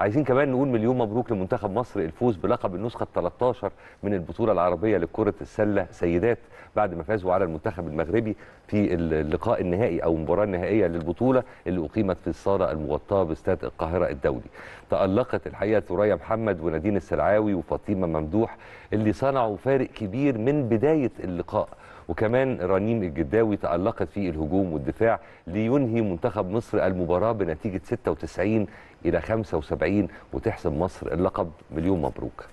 عايزين كمان نقول مليون مبروك لمنتخب مصر الفوز بلقب النسخه ال 13 من البطوله العربيه لكره السله سيدات بعد ما فازوا على المنتخب المغربي في اللقاء النهائي او المباراه النهائيه للبطوله اللي اقيمت في الصاله المغطاه باستاد القاهره الدولي. تالقت الحقيقه ثريا محمد ونادين السلعاوي وفاطمه ممدوح اللي صنعوا فارق كبير من بدايه اللقاء وكمان رنيم الجداوي تألقت في الهجوم والدفاع لينهي منتخب مصر المباراة بنتيجة 96 إلى 75 وتحسم مصر اللقب مليون مبروك